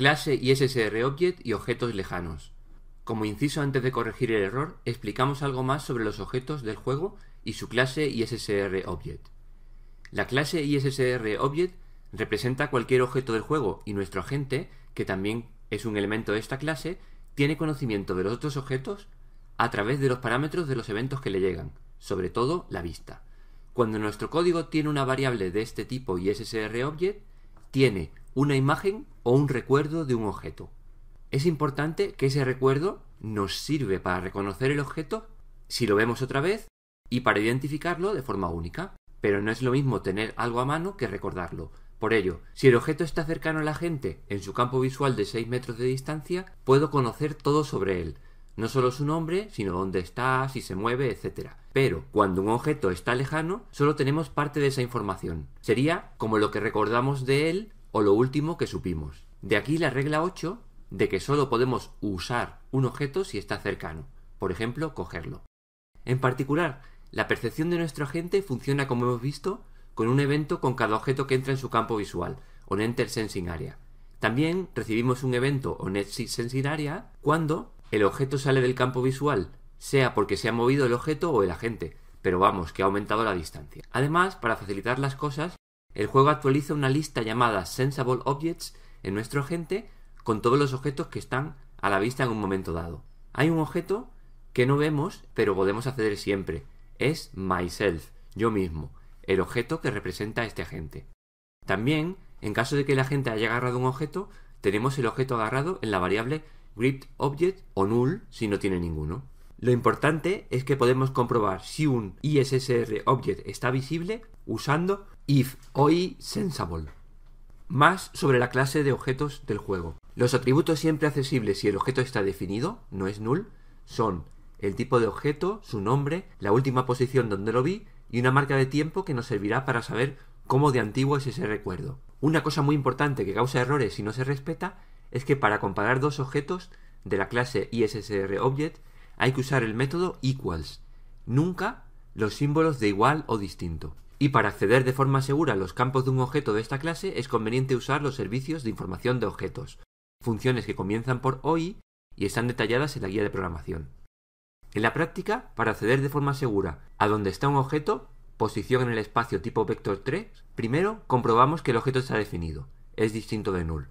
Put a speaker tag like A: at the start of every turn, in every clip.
A: clase SSR object y objetos lejanos. Como inciso antes de corregir el error, explicamos algo más sobre los objetos del juego y su clase SSR Object. La clase SSR Object representa cualquier objeto del juego y nuestro agente, que también es un elemento de esta clase, tiene conocimiento de los otros objetos a través de los parámetros de los eventos que le llegan, sobre todo la vista. Cuando nuestro código tiene una variable de este tipo SSR Object, tiene una imagen o un recuerdo de un objeto. Es importante que ese recuerdo nos sirve para reconocer el objeto si lo vemos otra vez y para identificarlo de forma única. Pero no es lo mismo tener algo a mano que recordarlo. Por ello, si el objeto está cercano a la gente, en su campo visual de 6 metros de distancia, puedo conocer todo sobre él. No solo su nombre, sino dónde está, si se mueve, etc. Pero cuando un objeto está lejano, solo tenemos parte de esa información. Sería como lo que recordamos de él o lo último que supimos. De aquí la regla 8 de que solo podemos usar un objeto si está cercano, por ejemplo, cogerlo. En particular, la percepción de nuestro agente funciona, como hemos visto, con un evento con cada objeto que entra en su campo visual, o Enter Sensing Area. También recibimos un evento o Net Sensing Area cuando el objeto sale del campo visual, sea porque se ha movido el objeto o el agente, pero vamos, que ha aumentado la distancia. Además, para facilitar las cosas, el juego actualiza una lista llamada Sensible Objects en nuestro agente con todos los objetos que están a la vista en un momento dado. Hay un objeto que no vemos, pero podemos acceder siempre. Es myself, yo mismo, el objeto que representa a este agente. También, en caso de que el agente haya agarrado un objeto, tenemos el objeto agarrado en la variable gripped object o null si no tiene ninguno. Lo importante es que podemos comprobar si un ISSR object está visible usando if hoy sensible. Más sobre la clase de objetos del juego. Los atributos siempre accesibles si el objeto está definido, no es null, son el tipo de objeto, su nombre, la última posición donde lo vi y una marca de tiempo que nos servirá para saber cómo de antiguo es ese recuerdo. Una cosa muy importante que causa errores si no se respeta es que para comparar dos objetos de la clase ISSRObject hay que usar el método equals, nunca los símbolos de igual o distinto. Y para acceder de forma segura a los campos de un objeto de esta clase es conveniente usar los servicios de información de objetos, funciones que comienzan por OI y están detalladas en la guía de programación. En la práctica, para acceder de forma segura a donde está un objeto, posición en el espacio tipo vector 3, primero comprobamos que el objeto está definido, es distinto de null.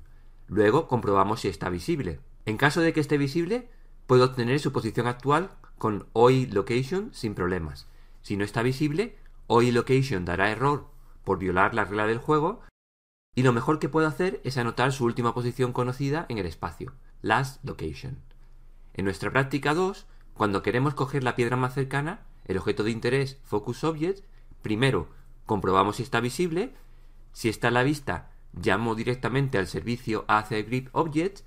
A: Luego comprobamos si está visible. En caso de que esté visible, puedo obtener su posición actual con OI location sin problemas. Si no está visible, o Location dará error por violar la regla del juego y lo mejor que puedo hacer es anotar su última posición conocida en el espacio, last location. En nuestra práctica 2, cuando queremos coger la piedra más cercana, el objeto de interés focus object, primero comprobamos si está visible, si está a la vista, llamo directamente al servicio AC Grip Object,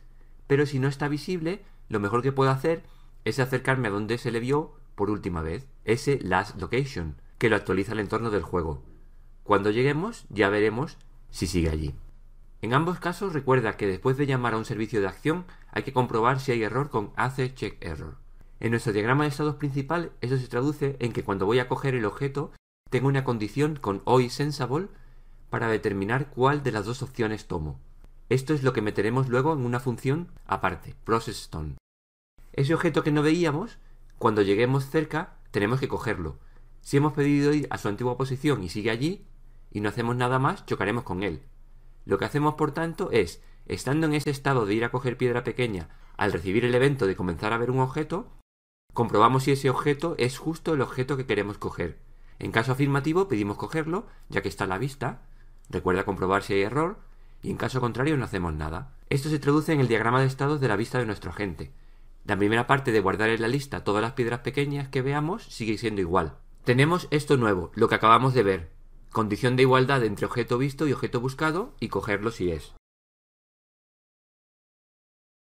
A: pero si no está visible, lo mejor que puedo hacer es acercarme a donde se le vio por última vez, ese last location, que lo actualiza el entorno del juego. Cuando lleguemos ya veremos si sigue allí. En ambos casos recuerda que después de llamar a un servicio de acción hay que comprobar si hay error con hace check error. En nuestro diagrama de estados principal eso se traduce en que cuando voy a coger el objeto tengo una condición con OI sensible para determinar cuál de las dos opciones tomo. Esto es lo que meteremos luego en una función aparte, PROCESSSTONE. Ese objeto que no veíamos, cuando lleguemos cerca, tenemos que cogerlo, si hemos pedido ir a su antigua posición y sigue allí, y no hacemos nada más, chocaremos con él. Lo que hacemos, por tanto, es, estando en ese estado de ir a coger piedra pequeña al recibir el evento de comenzar a ver un objeto, comprobamos si ese objeto es justo el objeto que queremos coger. En caso afirmativo, pedimos cogerlo, ya que está a la vista. Recuerda comprobar si hay error, y en caso contrario no hacemos nada. Esto se traduce en el diagrama de estados de la vista de nuestro agente. La primera parte de guardar en la lista todas las piedras pequeñas que veamos sigue siendo igual, tenemos esto nuevo, lo que acabamos de ver. Condición de igualdad entre objeto visto y objeto buscado y cogerlo si es.